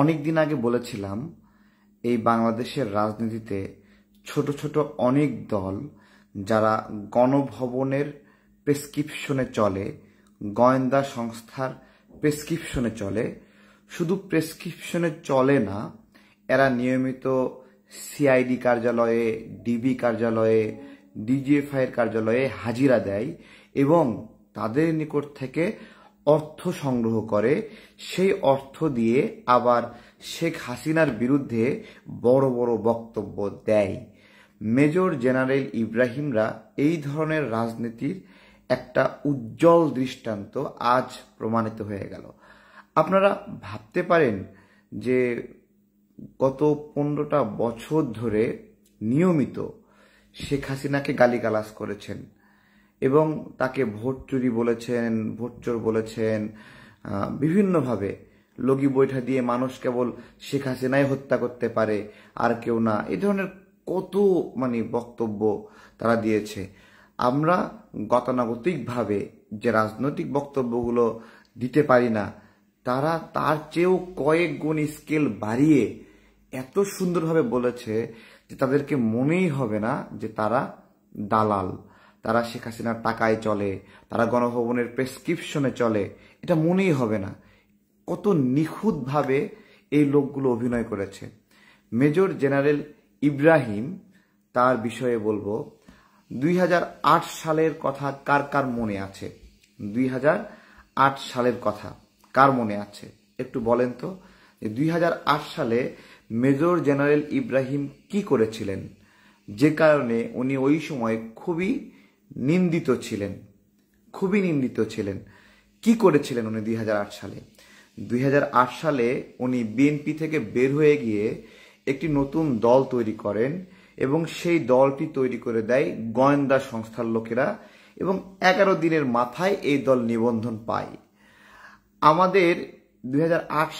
অনেক দিন আগে বলেছিলাম এই বাংলাদেশের রাজনীতিতে ছোট ছোট অনেক দল যারা গণভবনের প্রেসক্রিপশনে চলে গোয়েন্দা সংস্থার প্রেসক্রিপশনে চলে শুধু প্রেসক্রিপশনে চলে না এরা নিয়মিত সিআইডি কার্যালয়ে ডিবি কার্যালয়ে ডিজিএফআইয়ের কার্যালয়ে হাজিরা দেয় এবং তাদের নিকট থেকে অর্থ সংগ্রহ করে সেই অর্থ দিয়ে আবার শেখ হাসিনার বিরুদ্ধে বড় বড় বক্তব্য দেয় মেজর জেনারেল ইব্রাহিমরা এই ধরনের রাজনীতির একটা উজ্জ্বল দৃষ্টান্ত আজ প্রমাণিত হয়ে গেল আপনারা ভাবতে পারেন যে গত পনেরোটা বছর ধরে নিয়মিত শেখ হাসিনাকে গালিগালাজ করেছেন এবং তাকে ভোট চুরি বলেছেন ভোট চোর বলেছেন বিভিন্নভাবে লগি বৈঠা দিয়ে মানুষ কেবল শেখ হাসিনাই হত্যা করতে পারে আর কেউ না এ ধরনের কত মানে বক্তব্য তারা দিয়েছে আমরা গতানুগতিকভাবে যে রাজনৈতিক বক্তব্যগুলো দিতে পারি না তারা তার চেয়েও কয়েক গুণ স্কেল বাড়িয়ে এত সুন্দরভাবে বলেছে যে তাদেরকে মনেই হবে না যে তারা দালাল তারা শেখ হাসিনার টাকায় চলে তারা গণভবনের প্রেসক্রিপশনে চলে এটা মনেই হবে না কত নিখুঁতভাবে এই লোকগুলো অভিনয় করেছে মেজর জেনারেল ইব্রাহিম তার বিষয়ে বলবো দুই সালের কথা কার কার মনে আছে দুই সালের কথা কার মনে আছে একটু বলেন তো দুই সালে মেজর জেনারেল ইব্রাহিম কি করেছিলেন যে কারণে উনি ওই সময় খুবই নিন্দিত ছিলেন খুবই নিন্দিত ছিলেন কি করেছিলেন উনি দুই সালে দুই সালে উনি বিএনপি থেকে বের হয়ে গিয়ে একটি নতুন দল তৈরি করেন এবং সেই দলটি তৈরি করে দেয় গোয়েন্দা সংস্থার লোকেরা এবং এগারো দিনের মাথায় এই দল নিবন্ধন পায় আমাদের দুই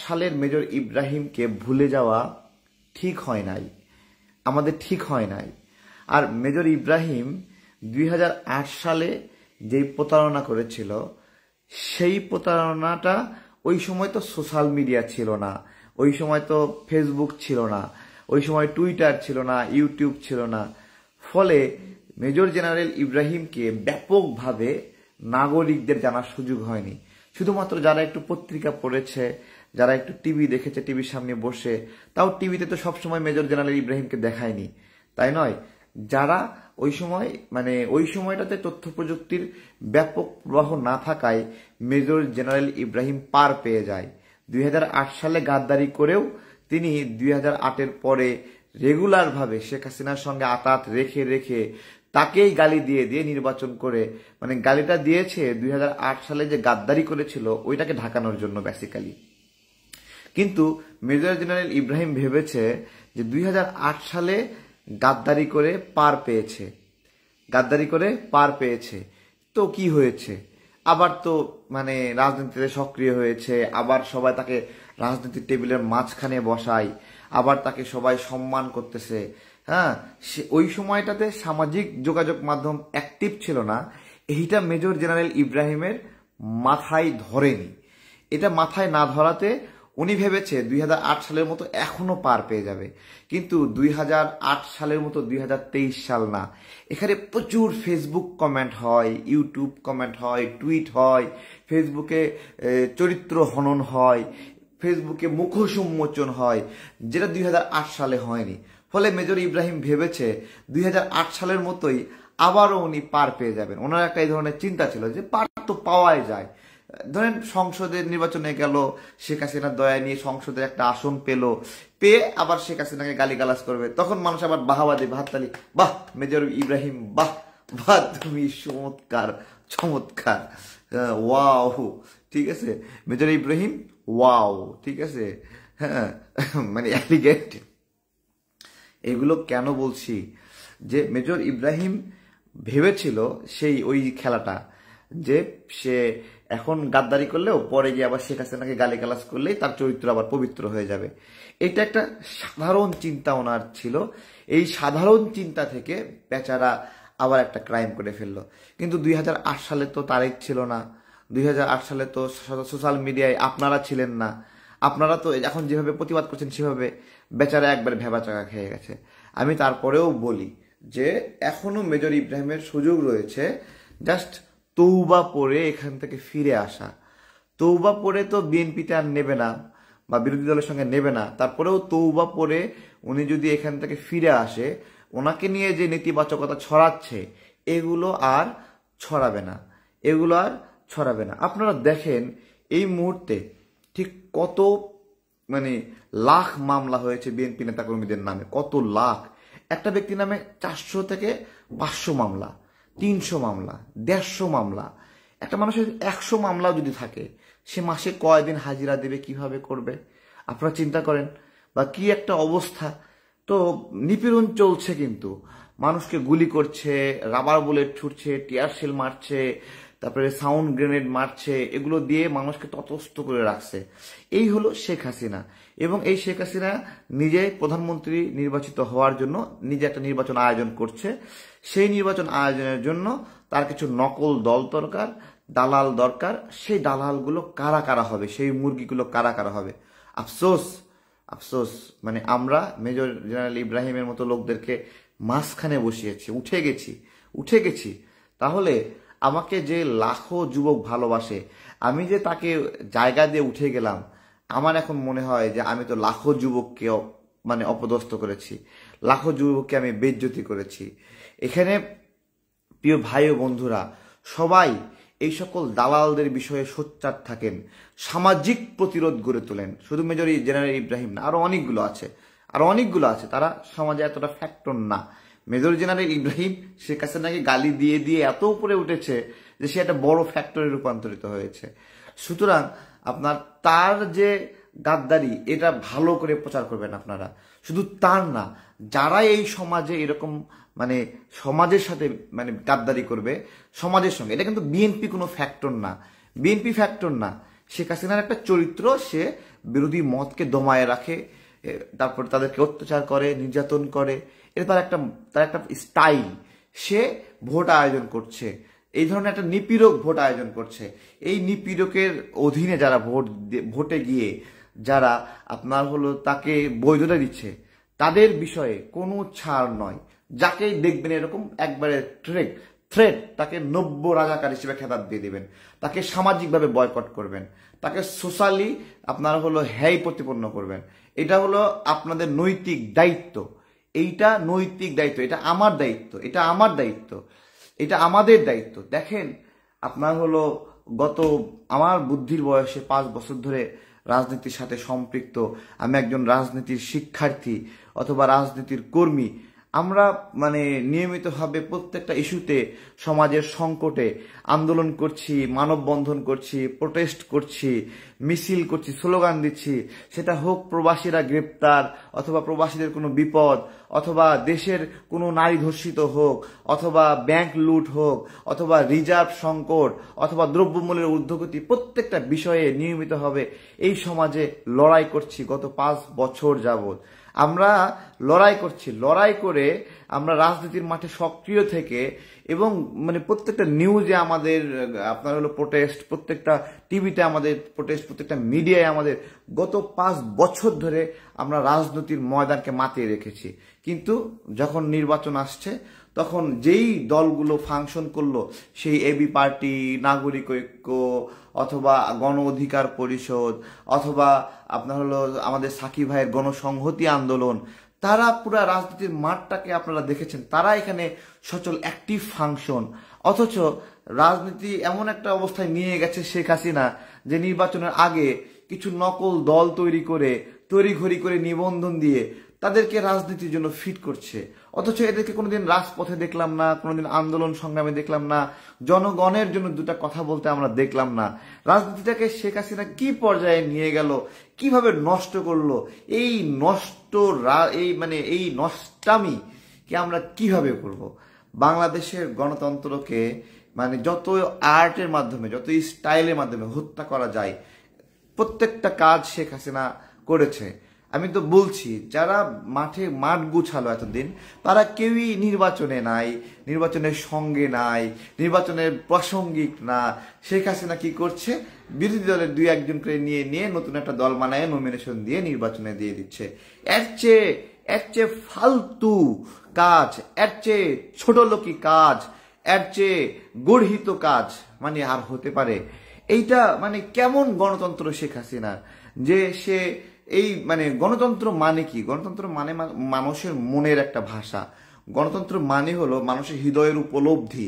সালের মেজর ইব্রাহিমকে ভুলে যাওয়া ঠিক হয় নাই আমাদের ঠিক হয় নাই আর মেজর ইব্রাহিম দুই সালে যেই প্রতারণা করেছিল সেই প্রতারণাটা ওই সময় তো সোশ্যাল মিডিয়া ছিল না ওই সময় তো ফেসবুক ছিল না ওই সময় টুইটার ছিল না ইউটিউব ছিল না ফলে মেজর জেনারেল ইব্রাহিমকে ব্যাপকভাবে নাগরিকদের জানার সুযোগ হয়নি শুধুমাত্র যারা একটু পত্রিকা পড়েছে যারা একটু টিভি দেখেছে টিভির সামনে বসে তাও টিভিতে তো সবসময় মেজর জেনারেল ইব্রাহিমকে দেখায়নি তাই নয় যারা ওই সময় মানে ওই সময়টাতে তথ্য প্রযুক্তির ব্যাপক প্রবাহ না থাকায় মেজর জেনারেল ইব্রাহিম পার পেয়ে যায় দুই সালে গাদ্দারি করেও তিনি দুই আটের পরে রেগুলারভাবে শেখ হাসিনার সঙ্গে আতাত রেখে রেখে তাকেই গালি দিয়ে দিয়ে নির্বাচন করে মানে গালিটা দিয়েছে দুই সালে যে গাদ্দারি করেছিল ওইটাকে ঢাকানোর জন্য বেসিক্যালি কিন্তু মেজর জেনারেল ইব্রাহিম ভেবেছে যে দুই সালে গাদ্দারি করে পার পেয়েছে গাদ্দারি করে পার পেয়েছে তো কি হয়েছে আবার তো মানে রাজনীতিতে সক্রিয় হয়েছে আবার সবাই তাকে রাজনীতির টেবিলের মাঝখানে বসায় আবার তাকে সবাই সম্মান করতেছে হ্যাঁ সে ওই সময়টাতে সামাজিক যোগাযোগ মাধ্যম অ্যাক্টিভ ছিল না এইটা মেজর জেনারেল ইব্রাহিমের মাথায় ধরেনি এটা মাথায় না ধরাতে উনি ভেবেছে দুই সালের মতো এখনো পার পেয়ে যাবে কিন্তু দুই সালের মতো দুই সাল না এখানে প্রচুর ফেসবুক কমেন্ট হয় ইউটিউব কমেন্ট হয় টুইট হয় ফেসবুকে চরিত্র হনন হয় ফেসবুকে মুখোশ উন্মোচন হয় যেটা দুই সালে হয়নি ফলে মেজর ইব্রাহিম ভেবেছে দুই সালের মতোই আবারও উনি পার পেয়ে যাবেন ওনার একটা এই ধরনের চিন্তা ছিল যে পার তো পাওয়াই যায় ধরেন সংসদের নির্বাচনে গেল শেখ হাসিনার দয়া নিয়ে সংসদের একটা আসন পেল পেয়ে আবার শেখ হাসিনাকে গালিগালাজ করবে তখন মানুষ আবার বাহাবা ভাতালি বাহ মেজর ইব্রাহিম বাহ বাহ তুমি চমৎকার চমৎকার হ্যাঁ, ওয়াও ঠিক আছে মেজর ইব্রাহিম ওয়াও ঠিক আছে হ্যাঁ মানে অ্যালিগেট এগুলো কেন বলছি যে মেজর ইব্রাহিম ভেবেছিল সেই ওই খেলাটা যে সে এখন গাদ্দারি করলেও পরে গিয়ে আবার শেখ হাসিনাকে গালি গালাস করলেই তার চরিত্র আবার পবিত্র হয়ে যাবে এটা একটা সাধারণ চিন্তা ওনার ছিল এই সাধারণ চিন্তা থেকে বেচারা আবার একটা ক্রাইম করে ফেললো কিন্তু দুই সালে তো তারিখ ছিল না দুই সালে তো সোশ্যাল মিডিয়ায় আপনারা ছিলেন না আপনারা তো এখন যেভাবে প্রতিবাদ করছেন সেভাবে বেচারা একবার ভেবা চাকা খেয়ে গেছে আমি তারপরেও বলি যে এখনও মেজর ইব্রাহিমের সুযোগ রয়েছে জাস্ট তৌবা পরে এখান থেকে ফিরে আসা তৌবা পরে তো বিএনপিতে আর নেবে না বা বিরোধী দলের সঙ্গে নেবে না তারপরেও তৌবা পরে উনি যদি এখান থেকে ফিরে আসে ওনাকে নিয়ে যে নেতিবাচকতা ছড়াচ্ছে এগুলো আর ছড়াবে না এগুলো আর ছড়াবে না আপনারা দেখেন এই মুহূর্তে ঠিক কত মানে লাখ মামলা হয়েছে বিএনপি নেতাকর্মীদের নামে কত লাখ একটা ব্যক্তির নামে চারশো থেকে পাঁচশো মামলা তিনশো মামলা দেড়শো মামলা একটা মানুষের একশো মামলাও যদি থাকে সে মাসে কয়দিন হাজিরা দেবে কিভাবে করবে আপনারা চিন্তা করেন বা কি একটা অবস্থা তো নিপীড়ন চলছে কিন্তু মানুষকে গুলি করছে রাবার বুলেট ছুটছে টিয়ার সেল মারছে তারপরে সাউন্ড গ্রেনেড মারছে এগুলো দিয়ে মানুষকে ততস্থ করে রাখছে এই হলো শেখ হাসিনা এবং এই শেখ হাসিনা নিজে প্রধানমন্ত্রী নির্বাচিত হওয়ার জন্য নিজে একটা নির্বাচন আয়োজন করছে সেই নির্বাচন আয়োজনের জন্য তার কিছু নকল দল দরকার দালাল দরকার সেই দালালগুলো কারা কারা হবে সেই মুরগিগুলো কারা কারা হবে আফসোস আফসোস মানে আমরা মেজর জেনারেল ইব্রাহিমের মতো লোকদেরকে মাঝখানে বসিয়েছি উঠে গেছি উঠে গেছি তাহলে আমাকে যে লাখো যুবক ভালোবাসে আমি যে তাকে জায়গা দিয়ে উঠে গেলাম আমার এখন মনে হয় যে আমি তো লাখো যুবককে মানে অপদস্থ করেছি লাখো যুবককে আমি বেজ্জতি করেছি এখানে প্রিয় ভাই ও বন্ধুরা সবাই এই সকল দালালদের বিষয়ে সোচ্চার থাকেন সামাজিক প্রতিরোধ গড়ে তোলেন শুধু মেজর জেনারেল ইব্রাহিম না আরও অনেকগুলো আছে আর অনেকগুলো আছে তারা সমাজে এতটা ফ্যাক্টর না মেজর জেনারেল ইব্রাহিম সে কাছে নাকি গালি দিয়ে দিয়ে এত উপরে উঠেছে যে সে একটা বড় ফ্যাক্টরে রূপান্তরিত হয়েছে সুতরাং আপনার তার যে গাদ্দারি এটা ভালো করে প্রচার করবেন আপনারা শুধু তার না যারা এই সমাজে এরকম মানে সমাজের সাথে মানে গাদ্দারি করবে সমাজের সঙ্গে এটা কিন্তু বিএনপি কোনো ফ্যাক্টর না বিএনপি ফ্যাক্টর না শেখ হাসিনার একটা চরিত্র সে বিরোধী মতকে দমায় রাখে তারপর তাদেরকে অত্যাচার করে নির্যাতন করে এটা তার একটা তার একটা স্টাইল সে ভোট আয়োজন করছে এই ধরনের একটা নিপীড়ক ভোট আয়োজন করছে এই নিপীড়কের অধীনে যারা ভোট ভোটে গিয়ে যারা আপনার হলো তাকে বৈধতা দিচ্ছে তাদের বিষয়ে কোনো ছাড় নয় যাকে দেখবেন এরকম একবারে ট্রেক থ্রেড তাকে নব্য রাজাকার হিসেবে খেতাব দিয়ে দেবেন তাকে সামাজিকভাবে বয়কট করবেন তাকে সোশ্যালি আপনার হলো হ্যাই প্রতিপন্ন করবেন এটা হলো আপনাদের নৈতিক দায়িত্ব এইটা নৈতিক দায়িত্ব এটা আমার দায়িত্ব এটা আমার দায়িত্ব এটা আমাদের দায়িত্ব দেখেন আপনার হলো গত আমার বুদ্ধির বয়সে পাঁচ বছর ধরে রাজনীতির সাথে সম্পৃক্ত আমি একজন রাজনীতির শিক্ষার্থী অথবা রাজনীতির কর্মী আমরা মানে নিয়মিতভাবে প্রত্যেকটা ইস্যুতে সমাজের সংকটে আন্দোলন করছি মানববন্ধন করছি প্রোটেস্ট করছি মিছিল করছি স্লোগান দিচ্ছি সেটা হোক প্রবাসীরা গ্রেপ্তার অথবা প্রবাসীদের কোনো বিপদ অথবা দেশের কোনো নারী ধর্ষিত হোক অথবা ব্যাংক লুট হোক অথবা রিজার্ভ সংকট অথবা দ্রব্যমূল্যের ঊর্ধ্বগতি প্রত্যেকটা বিষয়ে নিয়মিতভাবে এই সমাজে লড়াই করছি গত পাঁচ বছর যাবত আমরা লড়াই করছি লড়াই করে আমরা রাজনীতির মাঠে সক্রিয় থেকে এবং মানে প্রত্যেকটা নিউজে আমাদের আপনার হলো প্রোটেস্ট প্রত্যেকটা টিভিতে আমাদের প্রোটেস্ট প্রত্যেকটা মিডিয়ায় আমাদের গত পাঁচ বছর ধরে আমরা রাজনীতির ময়দানকে মাতিয়ে রেখেছি কিন্তু যখন নির্বাচন আসছে তখন যেই দলগুলো ফাংশন করলো সেই এবি পার্টি নাগরিক ঐক্য অথবা গণ অধিকার পরিষদ অথবা আপনার হলো আমাদের সাকিব ভাইয়ের গণসংহতি আন্দোলন তারা পুরা রাজনীতির মাঠটাকে আপনারা দেখেছেন তারা এখানে সচল অ্যাক্টিভ ফাংশন অথচ রাজনীতি এমন একটা অবস্থায় নিয়ে গেছে শেখ হাসিনা যে নির্বাচনের আগে কিছু নকল দল তৈরি করে তৈরি ঘড়ি করে নিবন্ধন দিয়ে তাদেরকে রাজনীতির জন্য ফিট করছে অথচ এদেরকে কোনোদিন রাজপথে দেখলাম না কোনোদিন আন্দোলন সংগ্রামে দেখলাম না জনগণের জন্য দুটা কথা বলতে আমরা দেখলাম না রাজনীতিটাকে শেখ হাসিনা কি পর্যায়ে নিয়ে গেল কিভাবে নষ্ট করলো এই নষ্ট এই মানে এই নষ্টামি কি আমরা কিভাবে করব বাংলাদেশের গণতন্ত্রকে মানে যত আর্টের মাধ্যমে যত স্টাইলের মাধ্যমে হত্যা করা যায় প্রত্যেকটা কাজ শেখ হাসিনা করেছে আমি তো বলছি যারা মাঠে মাঠ গুছালো এতদিন তারা কেউই নির্বাচনে নাই নির্বাচনের সঙ্গে নাই নির্বাচনের প্রাসঙ্গিক না শেখ হাসিনা কি করছে বিরোধী দলের দুই একজনকে নিয়ে নিয়ে নতুন একটা দল বানায় নমিনেশন দিয়ে নির্বাচনে দিয়ে দিচ্ছে এর চেয়ে এর চেয়ে ফালতু কাজ এর চেয়ে ছোট লোকি কাজ এর চেয়ে গর্হিত কাজ মানে আর হতে পারে এইটা মানে কেমন গণতন্ত্র শেখ হাসিনার যে সে এই মানে গণতন্ত্র মানে কি গণতন্ত্র মানে মানুষের মনের একটা ভাষা গণতন্ত্র মানে হলো মানুষের হৃদয়ের উপলব্ধি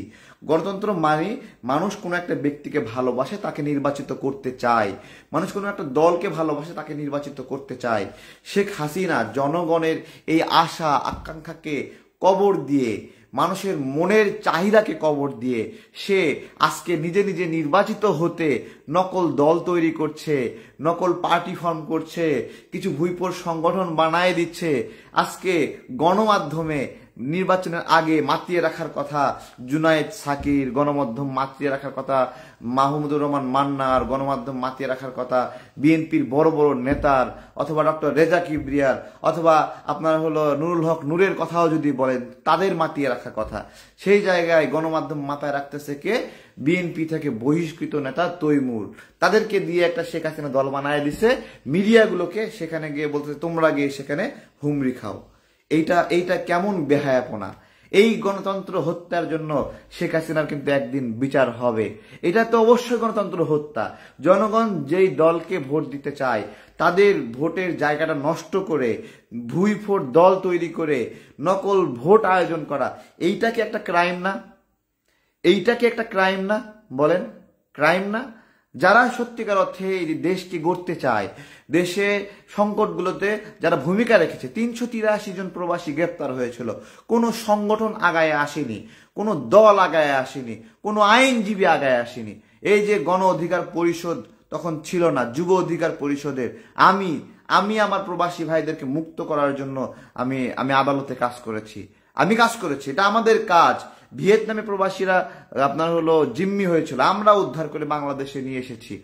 গণতন্ত্র মানে মানুষ কোনো একটা ব্যক্তিকে ভালোবাসে তাকে নির্বাচিত করতে চায় মানুষ কোনো একটা দলকে ভালোবাসে তাকে নির্বাচিত করতে চায় শেখ হাসিনা জনগণের এই আশা আকাঙ্ক্ষাকে কবর দিয়ে মানুষের মনের চাহিদাকে কবর দিয়ে সে আজকে নিজে নিজে নির্বাচিত হতে নকল দল তৈরি করছে নকল পার্টি ফর্ম করছে কিছু ভুইপোর সংগঠন বানায় দিচ্ছে আজকে গণমাধ্যমে নির্বাচনের আগে মাতিয়ে রাখার কথা জুনায়েদ সাকির গণমাধ্যম মাতিয়ে রাখার কথা মাহমুদুর রহমান মান্নার গণমাধ্যম মাতিয়ে রাখার কথা বিএনপির বড় বড় নেতার অথবা ডক্টর রেজা কিবরিয়ার অথবা আপনার হলো নুরুল হক নূরের কথাও যদি বলেন তাদের মাতিয়ে রাখার কথা সেই জায়গায় গণমাধ্যম মাথায় রাখতেছে কে বিএনপি থেকে বহিষ্কৃত নেতা তৈমুর তাদেরকে দিয়ে একটা শেখ হাসিনা দল বানায় দিছে মিডিয়াগুলোকে সেখানে গিয়ে বলতেছে তোমরা গিয়ে সেখানে হুমরি খাও এইটা এইটা কেমন বেহায়াপনা এই গণতন্ত্র হত্যার জন্য শেখ হাসিনার কিন্তু একদিন বিচার হবে এটা তো অবশ্যই গণতন্ত্র হত্যা জনগণ যেই দলকে ভোট দিতে চায় তাদের ভোটের জায়গাটা নষ্ট করে ফোট দল তৈরি করে নকল ভোট আয়োজন করা এইটা কি একটা ক্রাইম না এইটা কি একটা ক্রাইম না বলেন ক্রাইম না যারা সত্যিকার অর্থে এই দেশকে গড়তে চায় দেশে সংকটগুলোতে যারা ভূমিকা রেখেছে তিনশো তিরাশি জন প্রবাসী গ্রেপ্তার হয়েছিল কোনো সংগঠন আগায় আসেনি কোনো দল আগায় আসেনি কোনো আইনজীবী আগায় আসেনি এই যে গণ অধিকার পরিষদ তখন ছিল না যুব অধিকার পরিষদের আমি আমি আমার প্রবাসী ভাইদেরকে মুক্ত করার জন্য আমি আমি আদালতে কাজ করেছি আমি কাজ করেছি এটা আমাদের কাজ ভিয়েতনামে প্রবাসীরা আপনার হলো জিম্মি হয়েছিল আমরা উদ্ধার করে বাংলাদেশে নিয়ে এসেছি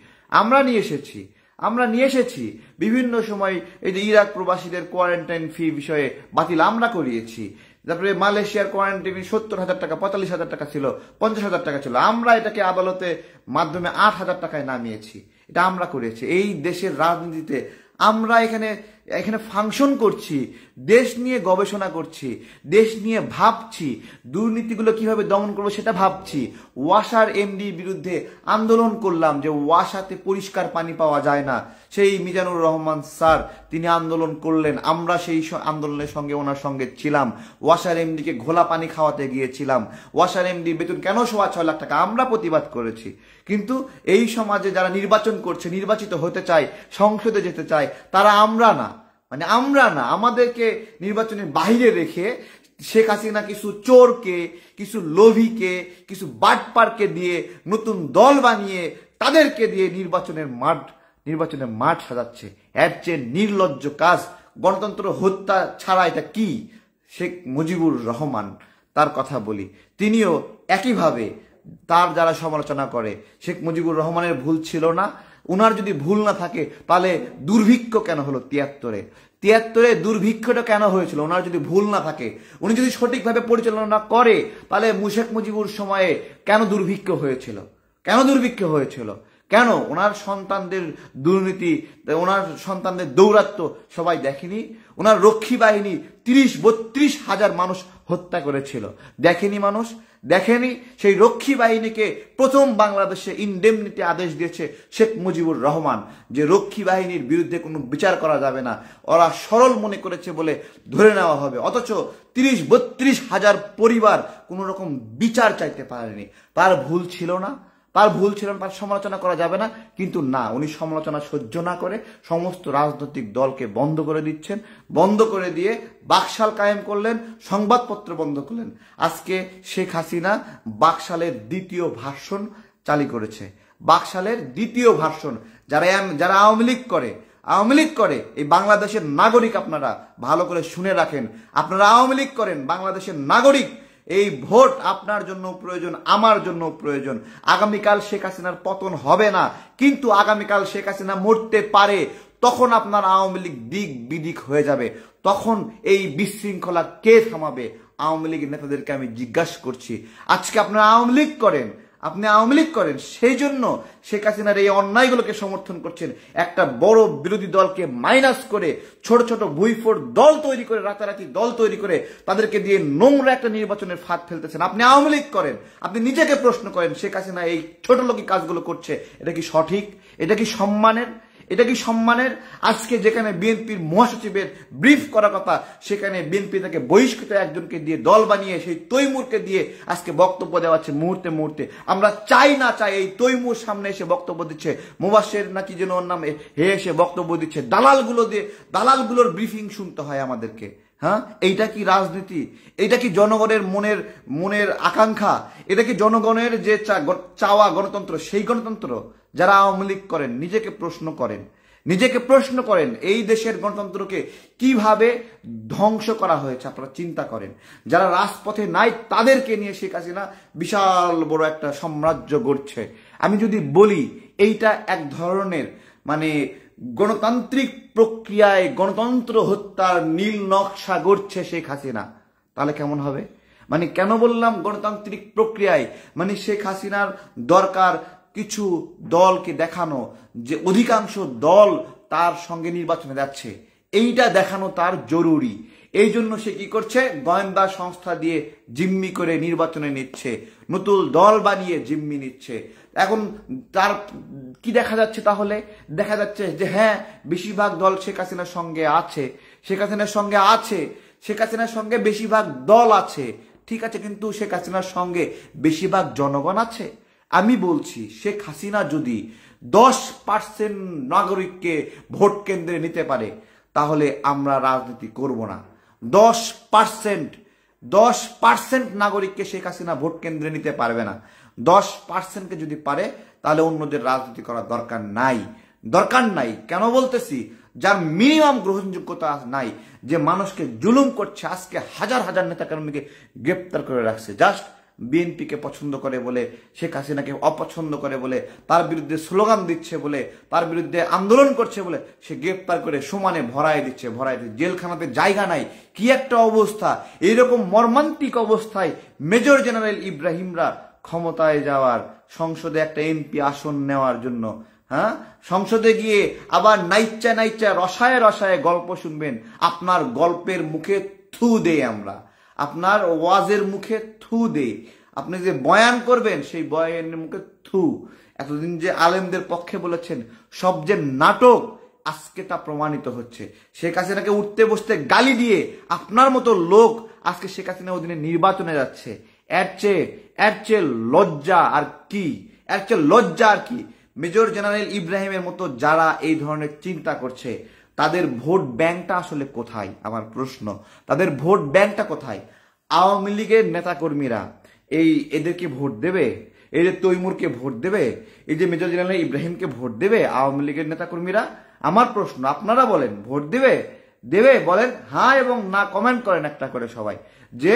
আমরা নিয়ে এসেছি আমরা নিয়ে এসেছি বিভিন্ন সময় এই যে ইরাক প্রবাসীদের কোয়ারেন্টাইন ফি বিষয়ে বাতিল আমরা করিয়েছি তারপরে মালয়েশিয়ার কোয়ারেন্টাইন সত্তর হাজার টাকা পঁয়তাল্লিশ হাজার টাকা ছিল পঞ্চাশ হাজার টাকা ছিল আমরা এটাকে আদালতে মাধ্যমে আট হাজার টাকায় নামিয়েছি এটা আমরা করেছি এই দেশের রাজনীতিতে আমরা এখানে এখানে ফাংশন করছি দেশ নিয়ে গবেষণা করছি দেশ নিয়ে ভাবছি দুর্নীতিগুলো কিভাবে দমন করবো সেটা ভাবছি ওয়াসার এমডি বিরুদ্ধে আন্দোলন করলাম যে ওয়াসাতে পরিষ্কার পানি পাওয়া যায় না সেই মিজানুর রহমান স্যার তিনি আন্দোলন করলেন আমরা সেই আন্দোলনের সঙ্গে ওনার সঙ্গে ছিলাম ওয়াসার এমডিকে ঘোলা পানি খাওয়াতে গিয়েছিলাম ওয়াসার এমডি বেতন কেন সোয়া ছয় লাখ টাকা আমরা প্রতিবাদ করেছি কিন্তু এই সমাজে যারা নির্বাচন করছে নির্বাচিত হতে চায় সংসদে যেতে চায় তারা আমরা না মানে আমরা না আমাদেরকে নির্বাচনের বাহিরে রেখে শেখ হাসিনা কিছু চোরকে কিছু লোভিকে কিছু বাটপারকে দিয়ে নতুন দল বানিয়ে তাদেরকে দিয়ে নির্বাচনের মাঠ নির্বাচনের মাঠ সাজাচ্ছে এর চেয়ে নির্লজ্জ কাজ গণতন্ত্র হত্যা ছাড়া এটা কি শেখ মুজিবুর রহমান তার কথা বলি তিনিও একইভাবে তার যারা সমালোচনা করে শেখ মুজিবুর রহমানের ভুল ছিল না ওনার যদি ভুল না থাকে তাহলে দুর্ভিক্ষ কেন হলো তিয়াত্তরে তিয়াত্তরে দুর্ভিক্ষটা কেন হয়েছিল ওনার যদি ভুল না থাকে উনি যদি সঠিকভাবে পরিচালনা করে তাহলে মুশেক মুজিবুর সময়ে কেন দুর্ভিক্ষ হয়েছিল কেন দুর্ভিক্ষ হয়েছিল কেন ওনার সন্তানদের দুর্নীতি ওনার সন্তানদের দৌরাত্ম সবাই দেখেনি ওনার রক্ষী বাহিনী তিরিশ বত্রিশ হাজার মানুষ হত্যা করেছিল দেখেনি মানুষ দেখেনি সেই রক্ষী বাহিনীকে প্রথম বাংলাদেশে ইনডেমনিটি আদেশ দিয়েছে শেখ মুজিবুর রহমান যে রক্ষী বাহিনীর বিরুদ্ধে কোনো বিচার করা যাবে না ওরা সরল মনে করেছে বলে ধরে নেওয়া হবে অথচ তিরিশ বত্রিশ হাজার পরিবার কোনো রকম বিচার চাইতে পারেনি তার ভুল ছিল না তার ভুল ছিল তার সমালোচনা করা যাবে না কিন্তু না উনি সমালোচনা সহ্য না করে সমস্ত রাজনৈতিক দলকে বন্ধ করে দিচ্ছেন বন্ধ করে দিয়ে বাকশাল কায়েম করলেন সংবাদপত্র বন্ধ করলেন আজকে শেখ হাসিনা বাকশালের দ্বিতীয় ভাষণ চালি করেছে বাকশালের দ্বিতীয় ভাষণ যারা যারা আওয়ামী লীগ করে আওয়ামী লীগ করে এই বাংলাদেশের নাগরিক আপনারা ভালো করে শুনে রাখেন আপনারা আওয়ামী লীগ করেন বাংলাদেশের নাগরিক এই ভোট আপনার জন্য প্রয়োজন আমার জন্য প্রয়োজন আগামীকাল শেখ হাসিনার পতন হবে না কিন্তু আগামীকাল শেখ হাসিনা মরতে পারে তখন আপনার আওয়ামী লীগ দিক বিদিক হয়ে যাবে তখন এই বিশৃঙ্খলা কে থামাবে আওয়ামী লীগ নেতাদেরকে আমি জিজ্ঞাসা করছি আজকে আপনারা আওয়ামী লীগ করেন আপনি আওয়ামী লীগ করেন সেই জন্য শেখ হাসিনার এই অন্যায়গুলোকে সমর্থন করছেন একটা বড় বিরোধী দলকে মাইনাস করে ছোট ছোট ভুইফোর দল তৈরি করে রাতারাতি দল তৈরি করে তাদেরকে দিয়ে নোংরা একটা নির্বাচনের ফাঁদ ফেলতেছেন আপনি আওয়ামী লীগ করেন আপনি নিজেকে প্রশ্ন করেন শেখ হাসিনা এই ছোট লোকই কাজগুলো করছে এটা কি সঠিক এটা কি সম্মানের এটা কি সম্মানের আজকে যেখানে বিএনপির মহাসচিবের ব্রিফ করা কথা সেখানে বিএনপি তাকে বহিষ্কৃত একজনকে দিয়ে দল বানিয়ে সেই তৈমুরকে দিয়ে আজকে বক্তব্য দেওয়া হচ্ছে মুহূর্তে মুহূর্তে আমরা চাই না চাই এই তৈমুর সামনে এসে বক্তব্য দিচ্ছে মুবাসের নাকি যেন ওর নামে হে এসে বক্তব্য দিচ্ছে দালালগুলো দিয়ে দালালগুলোর ব্রিফিং শুনতে হয় আমাদেরকে হ্যাঁ এইটা কি রাজনীতি এটা কি জনগণের মনের মনের আকাঙ্ক্ষা এটা কি জনগণের যে চাওয়া গণতন্ত্র সেই গণতন্ত্র যারা আওয়ামী লীগ করেন নিজেকে প্রশ্ন করেন নিজেকে প্রশ্ন করেন এই দেশের গণতন্ত্রকে কিভাবে ধ্বংস করা হয়েছে আপনারা চিন্তা করেন যারা রাজপথে নাই তাদেরকে নিয়ে শেখ হাসিনা বিশাল বড় একটা সাম্রাজ্য গড়ছে আমি যদি বলি এইটা এক ধরনের মানে গণতান্ত্রিক প্রক্রিয়ায় গণতন্ত্র হত্যার নীল নকশা গড়ছে শেখ হাসিনা তাহলে কেমন হবে মানে কেন বললাম গণতান্ত্রিক প্রক্রিয়ায় মানে শেখ হাসিনার দরকার কিছু দলকে দেখানো যে অধিকাংশ দল তার সঙ্গে নির্বাচনে যাচ্ছে এইটা দেখানো তার জরুরি এই জন্য সে কি করছে গোয়েন্দা সংস্থা দিয়ে জিম্মি করে নির্বাচনে নিচ্ছে নতুন দল বানিয়ে জিম্মি নিচ্ছে এখন তার কি দেখা যাচ্ছে তাহলে দেখা যাচ্ছে যে হ্যাঁ বেশিরভাগ দল শেখ হাসিনার সঙ্গে আছে শেখ হাসিনার সঙ্গে আছে শেখ হাসিনার সঙ্গে বেশিরভাগ দল আছে ঠিক আছে কিন্তু শেখ হাসিনার সঙ্গে বেশিরভাগ জনগণ আছে আমি বলছি শেখ হাসিনা যদি দশ পার্সেন্ট নাগরিককে ভোট কেন্দ্রে নিতে পারে তাহলে আমরা রাজনীতি করব না দশ পার্সেন্ট দশ পার্সেন্ট নাগরিককে শেখ হাসিনা ভোট কেন্দ্রে নিতে পারবে না দশ পার্সেন্টকে যদি পারে তাহলে অন্যদের রাজনীতি করার দরকার নাই দরকার নাই কেন বলতেছি যার মিনিমাম গ্রহণযোগ্যতা নাই যে মানুষকে জুলুম করছে আজকে হাজার হাজার নেতাকর্মীকে গ্রেপ্তার করে রাখছে জাস্ট বিএনপিকে পছন্দ করে বলে শেখ হাসিনাকে অপছন্দ করে বলে তার বিরুদ্ধে স্লোগান দিচ্ছে বলে তার বিরুদ্ধে আন্দোলন করছে বলে সে গ্রেপ্তার করে সমানে ভরায় দিচ্ছে ভরায় দিচ্ছে জেলখানাতে জায়গা নাই কি একটা অবস্থা এইরকম মর্মান্তিক অবস্থায় মেজর জেনারেল ইব্রাহিমরা ক্ষমতায় যাওয়ার সংসদে একটা এমপি আসন নেওয়ার জন্য হ্যাঁ সংসদে গিয়ে আবার নাইচ্চা নাইচ্চা রসায় রসায় গল্প শুনবেন আপনার গল্পের মুখে থু দেয় আমরা আপনার ওয়াজের মুখে থু দে আপনি যে বয়ান করবেন সেই বয়ানের মুখে থু এতদিন যে আলেমদের পক্ষে বলেছেন সব যে নাটক আজকে তা প্রমাণিত হচ্ছে শেখ হাসিনাকে উঠতে বসতে গালি দিয়ে আপনার মতো লোক আজকে শেখ হাসিনা ওদিনে নির্বাচনে যাচ্ছে এর চেয়ে এর চেয়ে লজ্জা আর কি এর চেয়ে লজ্জা আর কি মেজর জেনারেল ইব্রাহিমের মতো যারা এই ধরনের চিন্তা করছে তাদের ভোট ব্যাংকটা আসলে কোথায় আমার প্রশ্ন তাদের ভোট ব্যাংকটা কোথায় আওয়ামী লীগের নেতাকর্মীরা এই এদেরকে ভোট দেবে এই যে তৈমুরকে ভোট দেবে এই যে মেজর জেনারেল ইব্রাহিমকে ভোট দেবে আওয়ামী লীগের নেতাকর্মীরা আমার প্রশ্ন আপনারা বলেন ভোট দেবে দেবে বলেন হ্যাঁ এবং না কমেন্ট করেন একটা করে সবাই যে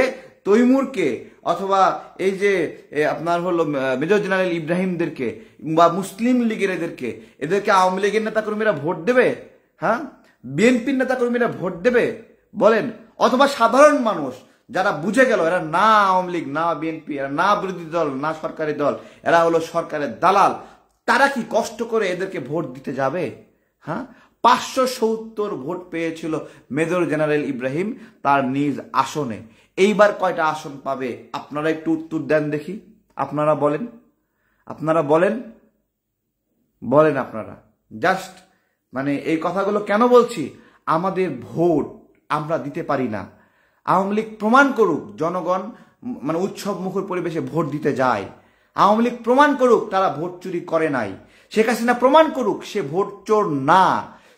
তৈমুরকে অথবা এই যে আপনার হলো মেজর জেনারেল ইব্রাহিমদেরকে বা মুসলিম লীগের এদেরকে এদেরকে আওয়ামী লীগের নেতাকর্মীরা ভোট দেবে হ্যাঁ বিএনপির নেতাকর্মীরা ভোট দেবে বলেন অথবা সাধারণ মানুষ যারা বুঝে গেল এরা না আওয়ামী লীগ না বিএনপি এরা না বিরোধী দল না সরকারি দল এরা হলো সরকারের দালাল তারা কি কষ্ট করে এদেরকে ভোট দিতে যাবে হ্যাঁ পাঁচশো সত্তর ভোট পেয়েছিল মেজর জেনারেল ইব্রাহিম তার নিজ আসনে এইবার কয়টা আসন পাবে আপনারা একটু উত্তর দেন দেখি আপনারা বলেন আপনারা বলেন বলেন আপনারা জাস্ট মানে এই কথাগুলো কেন বলছি আমাদের ভোট আমরা দিতে পারি না আওয়ামী লীগ প্রমাণ করুক জনগণ মানে উৎসব মুখর পরিবেশে ভোট দিতে যায় আওয়ামী লীগ প্রমাণ করুক তারা ভোট চুরি করে নাই শেখ হাসিনা প্রমাণ করুক সে ভোট চোর না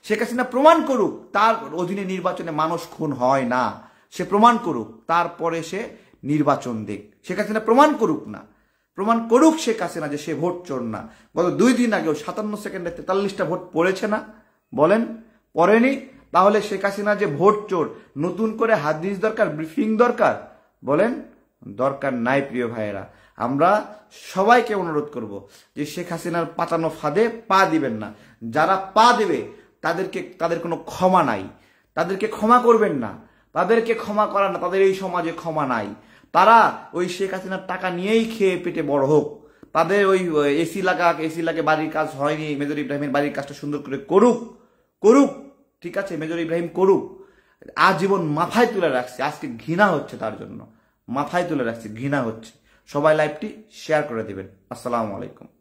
শেখ হাসিনা প্রমাণ করুক তার অধীনে নির্বাচনে মানুষ খুন হয় না সে প্রমাণ করুক তারপরে সে নির্বাচন দিক শেখ হাসিনা প্রমাণ করুক না প্রমাণ করুক শেখ হাসিনা যে সে ভোট চোর না গত দুই দিন আগেও সাতান্ন সেকেন্ডে তেতাল্লিশটা ভোট পড়েছে না বলেন পড়েনি তাহলে শেখ হাসিনা যে ভোট চোর নতুন করে হাদিস দরকার ব্রিফিং দরকার বলেন দরকার নাই প্রিয় ভাইয়েরা আমরা সবাইকে অনুরোধ করব যে শেখ হাসিনার পাতানো ফাঁদে পা দিবেন না যারা পা দেবে তাদেরকে তাদের কোনো ক্ষমা নাই তাদেরকে ক্ষমা করবেন না তাদেরকে ক্ষমা করা না তাদের এই সমাজে ক্ষমা নাই তারা ওই শেখ হাসিনার টাকা নিয়েই খেয়ে পেটে বড় হোক তাদের ওই এসি লাগাক এসি লাগে বাড়ির কাজ হয়নি মেজর ইব্রাহিমের বাড়ির কাজটা সুন্দর করে করুক করুক ঠিক আছে মেজর ইব্রাহিম করুক আজীবন মাথায় তুলে রাখছে আজকে ঘৃণা হচ্ছে তার জন্য মাথায় তুলে রাখছে ঘৃণা হচ্ছে সবাই লাইভটি শেয়ার করে দেবেন আসসালামু আলাইকুম